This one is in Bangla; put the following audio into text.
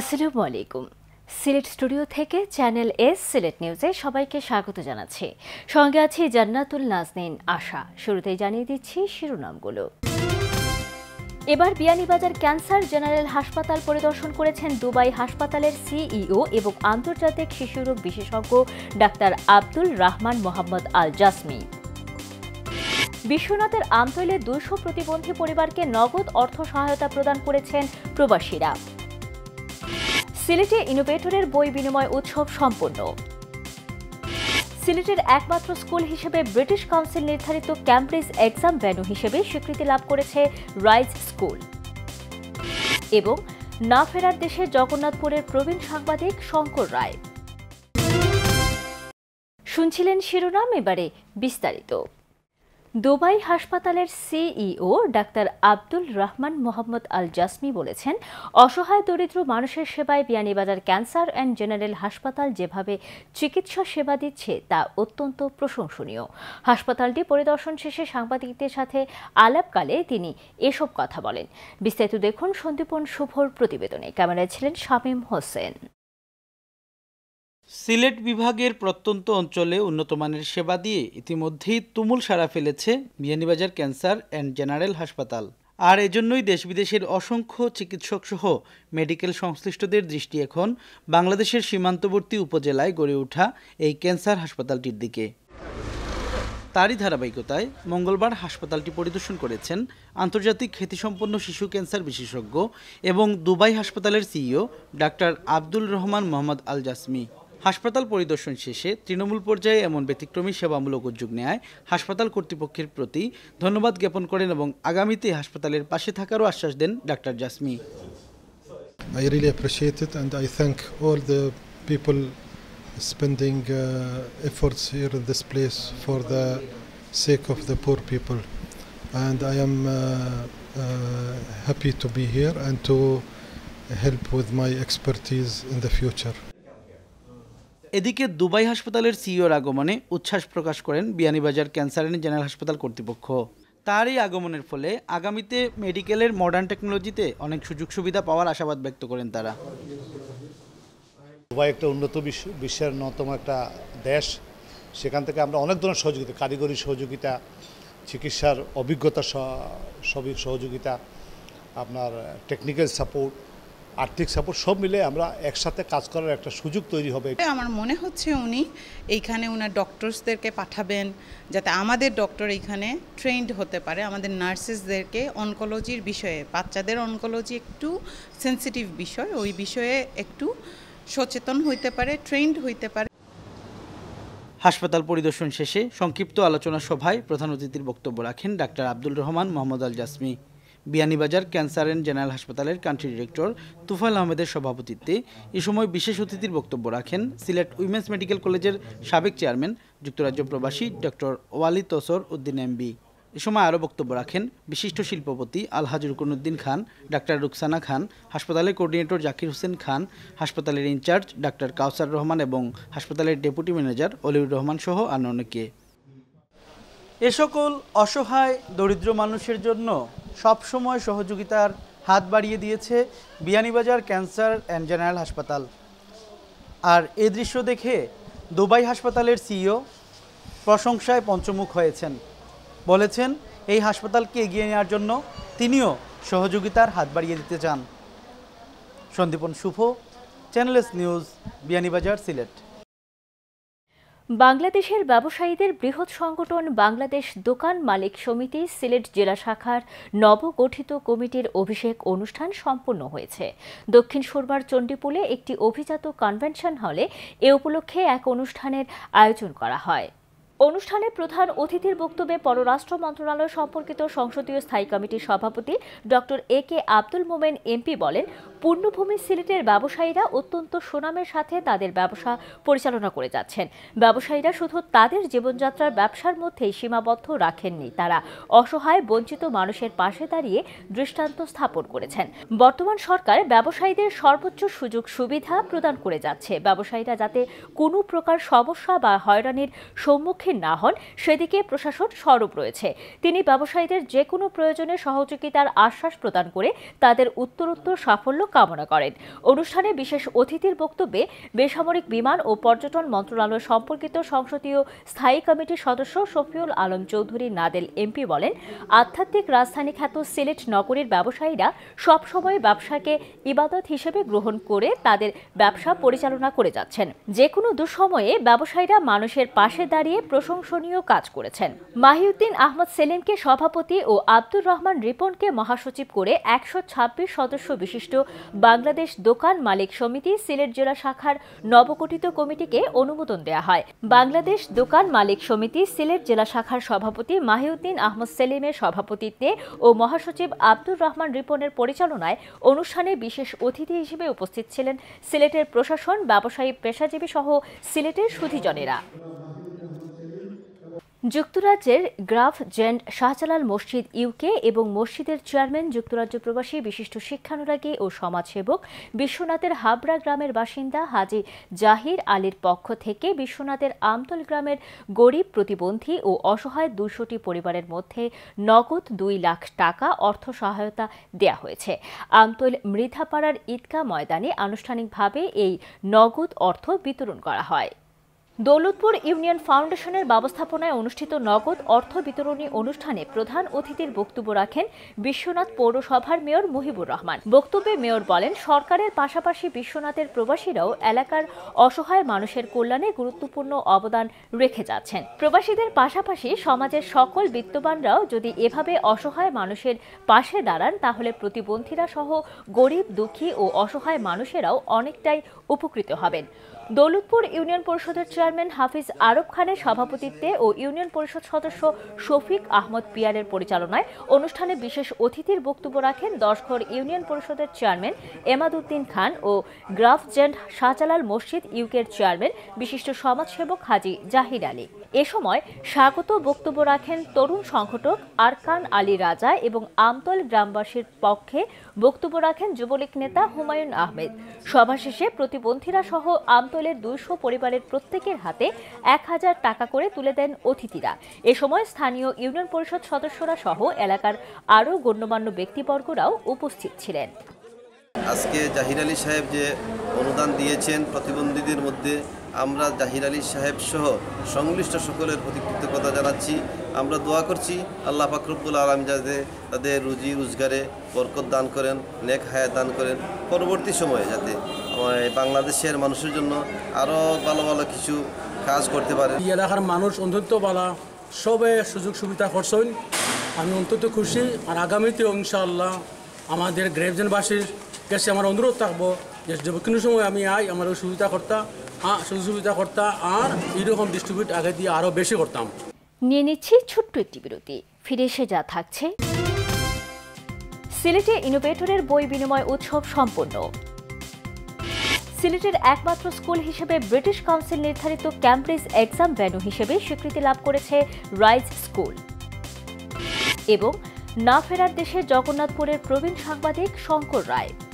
আসসালামু আলাইকুম সিলেট স্টুডিও থেকে চ্যানেল এস সিলেট নিউজে সবাইকে স্বাগত জানাচ্ছি সঙ্গে আছি জান্নাতুল নাজনীন আশা শুরুতেই জানিয়ে দিচ্ছি শিরোনামগুলো এবার বিয়ানীবাজার ক্যান্সার জেনারেল হাসপাতাল পরিদর্শন করেছেন দুবাই হাসপাতালের সিইও এবং আন্তর্জাতিক শিশুরোগ বিশেষজ্ঞ doctor Abdul Rahman Mohammed Al Jasmi বিশ্বনাথের আমতৈলে দুইশো প্রতিবন্ধী পরিবারকে নগদ অর্থ সহায়তা প্রদান করেছেন প্রবাসীরা সিলেটে ইনোভেটরের বই বিনিময় উৎসব সম্পন্ন সিলেটের একমাত্র স্কুল হিসেবে ব্রিটিশ কাউন্সিল নির্ধারিত ক্যাম্ব্রিজ এক্সাম ভ্যানু হিসেবে স্বীকৃতি লাভ করেছে রাইজ স্কুল এবং না ফেরার দেশে জগন্নাথপুরের প্রবীণ সাংবাদিক শঙ্কর রায় শুনছিলেন শিরোনাম এবারে বিস্তারিত দুবাই হাসপাতালের CEO doctor Abdul Rahman Mohammed Al Jasmi বলেছেন অসহায় দরিদ্র মানুষের সেবায় বিয়ানীবাজার ক্যান্সার অ্যান্ড জেনারেল হাসপাতাল যেভাবে চিকিৎসা সেবা দিচ্ছে তা অত্যন্ত প্রশংসনীয় হাসপাতালটি পরিদর্শন শেষে সাংবাদিকদের সাথে আলাপকালে তিনি এসব কথা বলেন বিস্তারিত দেখুন সন্দীপন শুভর প্রতিবেদনে ক্যামেরায় ছিলেন শামীম হোসেন সিলেট বিভাগের প্রত্যন্ত অঞ্চলে উন্নতমানের সেবা দিয়ে ইতিমধ্যেই তুমুল সাড়া ফেলেছে বিয়ানীবাজার ক্যান্সার অ্যান্ড জেনারেল হাসপাতাল আর এজন্যই দেশ বিদেশের অসংখ্য চিকিৎসক সহ মেডিকেল সংশ্লিষ্টদের দৃষ্টি এখন বাংলাদেশের সীমান্তবর্তী উপজেলায় গড়ে ওঠা এই ক্যান্সার হাসপাতালটির দিকে তারই ধারাবাহিকতায় মঙ্গলবার হাসপাতালটি পরিদর্শন করেছেন আন্তর্জাতিক খ্যাতিসম্পন্ন শিশু ক্যান্সার বিশেষজ্ঞ এবং দুবাই হাসপাতালের CEO doctor Abdul Rahman Mohammed Al Jasmi হাসপাতাল পরিদর্শন শেষে তৃণমূল পর্যায়ে এমন ব্যতিক্রমী সেবামূলক উদ্যোগ নেয় হাসপাতাল কর্তৃপক্ষের প্রতি ধন্যবাদ জ্ঞাপন করেন এবং আগামীতে হাসপাতালের পাশে থাকারও আশ্বাস দেন doctor Jasmi I really appreciate it and I thank all the people spending uh, efforts here in this place for the sake of the poor people. And I am uh, uh, happy to be here and to help with my expertise in the future. এদিকে দুবাই হাসপাতালের সিইওর আগমনে উচ্ছ্বাস প্রকাশ করেন বিয়ানীবাজার ক্যান্সার অ্যান্ড জেনারেল হাসপাতাল কর্তৃপক্ষ তার এই আগমনের ফলে আগামীতে মেডিকেলের মডার্ন টেকনোলজিতে অনেক সুযোগ সুবিধা পাওয়ার আশাবাদ ব্যক্ত করেন তারা দুবাই একটা উন্নত বিশ্ব বিশ্বের অন্যতম একটা দেশ সেখান থেকে আমরা অনেক ধরনের সহযোগিতা কারিগরি সহযোগিতা চিকিৎসার অভিজ্ঞতা সবই সহযোগিতা আপনার টেকনিক্যাল সাপোর্ট আর্থিক সাপোর্ট সব মিলে আমরা একসাথে কাজ করার একটা সুযোগ তৈরি হবে আমার মনে হচ্ছে উনি এইখানে ওনার ডক্টরসদেরকে পাঠাবেন যাতে আমাদের ডক্টর এইখানে ট্রেন্ড হতে পারে আমাদের নার্সেসদেরকে অনকোলজির বিষয়ে বাচ্চাদের অনকোলজি একটু সেন্সিটিভ বিষয় ওই বিষয়ে একটু সচেতন হইতে পারে ট্রেন্ড হইতে পারে হাসপাতাল পরিদর্শন শেষে সংক্ষিপ্ত আলোচনা সভায় প্রধান অতিথির বক্তব্য রাখেন doctor Abdul Rahman Mohammed Al Jasmi Beanibazar cancer and general হাসপাতালের কান্ট্রি ডিরেক্টর তুফাল আহমেদের সভাপতিত্বে এ সময় বিশেষ অতিথির বক্তব্য রাখেন সিলেট উইমেন্স মেডিকেল কলেজের সাবেক চেয়ারম্যান যুক্তরাজ্য প্রবাসী ডক্টর ওয়ালি তসর উদ্দিন এমবি এ সময় আরও বক্তব্য রাখেন বিশিষ্ট শিল্পপতি আলহাজ রুকনুদ্দিন খান ডাক্তার রুকসানা খান হাসপাতালের কোর্ডিনেটর জাকির হোসেন খান হাসপাতালের ইনচার্জ ডাক্তার কাউসার রহমান এবং হাসপাতালের ডেপুটি ম্যানেজার অলিউর রহমান সহ আর অনেকে এ সকল অসহায় দরিদ্র মানুষের জন্য সবসময় সহযোগিতার হাত বাড়িয়ে দিয়েছে বিয়ানীবাজার ক্যান্সার অ্যান্ড জেনারেল হাসপাতাল আর এ দৃশ্য দেখে দুবাই হাসপাতালের সিইও প্রশংসায় পঞ্চমুখ হয়েছেন বলেছেন এই হাসপাতালকে এগিয়ে নেওয়ার জন্য তিনিও সহযোগিতার হাত বাড়িয়ে দিতে চান সন্দীপন শুভ চ্যানেলস নিউজ বিয়ানীবাজার সিলেট বাংলাদেশের ব্যবসায়ীদের বৃহৎ সংগঠন বাংলাদেশ দোকান মালিক সমিতি সিলেট জেলা শাখার নবগঠিত কমিটির অভিষেক অনুষ্ঠান সম্পন্ন হয়েছে দক্ষিণ সুরমার চণ্ডীপুলে একটি অভিজাত কনভেনশন হলে এ উপলক্ষে এক অনুষ্ঠানের আয়োজন করা হয় অনুষ্ঠানে প্রধান অতিথির বক্তব্যে পররাষ্ট্র মন্ত্রণালয় সম্পর্কিত সংসদীয় স্থায়ী কমিটির সভাপতি doctor A K Abdul Momen MP বলেন পূর্ণভূমি সিলেটের ব্যবসায়ীরা অত্যন্ত সুনামের সাথে তাদের ব্যবসা পরিচালনা করে যাচ্ছেন ব্যবসায়ীরা শুধু তাদের জীবনযাত্রার ব্যবসার মধ্যেই সীমাবদ্ধ রাখেননি তারা অসহায় বঞ্চিত মানুষের পাশে দাঁড়িয়ে দৃষ্টান্ত স্থাপন করেছেন বর্তমান সরকার ব্যবসায়ীদের সর্বোচ্চ সুযোগ সুবিধা প্রদান করে যাচ্ছে ব্যবসায়ীরা যাতে কোনো প্রকার সমস্যা বা হয়রানির সম্মুখীন সম্মুখীন না হন সেদিকে প্রশাসন সরব রয়েছে তিনি ব্যবসায়ীদের যে কোনো প্রয়োজনে সহযোগিতার আশ্বাস প্রদান করে তাদের উত্তরোত্তর সাফল্য কামনা করেন অনুষ্ঠানে বিশেষ অতিথির বক্তব্যে বেসামরিক বিমান ও পর্যটন মন্ত্রণালয় সম্পর্কিত সংসদীয় স্থায়ী কমিটির সদস্য শফিউল আলম চৌধুরী নাদেল এমপি বলেন আধ্যাত্মিক রাজধানী খ্যাত সিলেট নগরীর ব্যবসায়ীরা সবসময় ব্যবসাকে ইবাদত হিসেবে গ্রহণ করে তাদের ব্যবসা পরিচালনা করে যাচ্ছেন যে কোনো দুঃসময়ে ব্যবসায়ীরা মানুষের পাশে দাঁড়িয়ে প্রশংসনীয় কাজ করেছেন মাহিউদ্দিন আহমদ সেলিমকে সভাপতি ও আব্দুর রহমান রিপনকে মহাসচিব করে একশো ছাব্বিশ সদস্য বিশিষ্ট বাংলাদেশ দোকান মালিক সমিতি সিলেট জেলা শাখার নবগঠিত কমিটিকে অনুমোদন দেয়া হয় বাংলাদেশ দোকান মালিক সমিতি সিলেট জেলা শাখার সভাপতি মাহিউদ্দিন আহমদ সেলিমের সভাপতিত্বে ও মহাসচিব আব্দুর রহমান রিপনের পরিচালনায় অনুষ্ঠানে বিশেষ অতিথি হিসেবে উপস্থিত ছিলেন সিলেটের প্রশাসন ব্যবসায়ী পেশাজীবী সহ সিলেটের সুধিজনেরা যুক্তরাজ্যের গ্রাফ জেন্ড শাহজালাল মসজিদ ইউকে এবং মসজিদের চেয়ারম্যান যুক্তরাজ্য প্রবাসী বিশিষ্ট শিক্ষানুরাগী ও সমাজসেবক বিশ্বনাথের হাবড়া গ্রামের বাসিন্দা হাজি জাহির আলীর পক্ষ থেকে বিশ্বনাথের আমতল গ্রামের গরিব প্রতিবন্ধী ও অসহায় দুশোটি পরিবারের মধ্যে নগদ দুই লাখ টাকা অর্থ সহায়তা দেয়া হয়েছে আমতল মৃধাপাড়ার ঈদগাহ ময়দানে আনুষ্ঠানিকভাবে এই নগদ অর্থ বিতরণ করা হয় দৌলতপুর ইউনিয়ন ফাউন্ডেশনের ব্যবস্থাপনায় অনুষ্ঠিত নগদ অর্থ বিতরণী অনুষ্ঠানে প্রধান অতিথির বক্তব্য রাখেন বিশ্বনাথ পৌরসভার মেয়র মুহিবুর রহমান বক্তব্যে মেয়র বলেন সরকারের পাশাপাশি বিশ্বনাথের প্রবাসীরাও এলাকার অসহায় মানুষের কল্যাণে গুরুত্বপূর্ণ অবদান রেখে যাচ্ছেন প্রবাসীদের পাশাপাশি সমাজের সকল বিত্তবানরাও যদি এভাবে অসহায় মানুষের পাশে দাঁড়ান তাহলে প্রতিবন্ধীরা সহ গরিব দুঃখী ও অসহায় মানুষেরাও অনেকটাই উপকৃত হবেন দৌলতপুর ইউনিয়ন পরিষদের চেয়ারম্যান হাফিজ আরব খানের সভাপতিত্বে ও ইউনিয়ন পরিষদ সদস্য শফিক আহমদ পিয়ারের পরিচালনায় অনুষ্ঠানে বিশেষ অতিথির বক্তব্য রাখেন দশঘর ইউনিয়ন পরিষদের চেয়ারম্যান এমাদুদ্দিন খান ও গ্রাফজেন্ট শাহজালাল মসজিদ ইউকের চেয়ারম্যান বিশিষ্ট সমাজসেবক হাজি জাহির আলী এ সময় স্বাগত বক্তব্য রাখেন তরুণ সংগঠক আরকান আলী রাজা এবং আমতল গ্রামবাসীর পক্ষে বক্তব্য রাখেন যুবলীগ নেতা হুমায়ুন আহমেদ সভা শেষে প্রতিবন্ধীরা সহ আমতল অঞ্চলের দুইশো পরিবারের প্রত্যেকের হাতে এক হাজার টাকা করে তুলে দেন অতিথিরা এ সময় স্থানীয় ইউনিয়ন পরিষদ সদস্যরা সহ এলাকার আরও গণ্যমান্য ব্যক্তিবর্গরাও উপস্থিত ছিলেন আজকে জাহির আলী সাহেব যে অনুদান দিয়েছেন প্রতিবন্ধীদের মধ্যে আমরা জাহির আলী সাহেব সহ সংশ্লিষ্ট সকলের প্রতি কৃতজ্ঞতা জানাচ্ছি আমরা দোয়া করছি আল্লাহ ফাকরুব্বুল আলম যাতে তাদের রুজি রোজগারে বরকত দান করেন নেক হায়াত দান করেন পরবর্তী সময়ে যাতে বাংলাদেশের মানুষের জন্য আরও ভালো ভালো কিছু কাজ করতে পারে এই এলাকার মানুষ অন্তত বালা সবে সুযোগ সুবিধা করছেন আমি অন্তত খুশি আর আগামীতে ইনশাআল্লাহ আমাদের গ্রেভজনবাসীর কাছে আমার অনুরোধ থাকবো যে কোনো সময় আমি আই আমার সুবিধা কর্তা সুযোগ সুবিধা কর্তা আর এইরকম ডিস্ট্রিবিউট আগে দিয়ে আরও বেশি করতাম নিয়ে নিচ্ছি ছোট্ট একটি বিরতি ফিরে এসে যা থাকছে সিলেটে ইনোভেটরের বই বিনিময় উৎসব সম্পন্ন সিলেটের একমাত্র স্কুল হিসেবে ব্রিটিশ কাউন্সিল নির্ধারিত ক্যাম্ব্রিজ এক্সাম ভ্যানু হিসেবে স্বীকৃতি লাভ করেছে রাইজ স্কুল এবং না ফেরার দেশে জগন্নাথপুরের প্রবীণ সাংবাদিক শঙ্কর রায়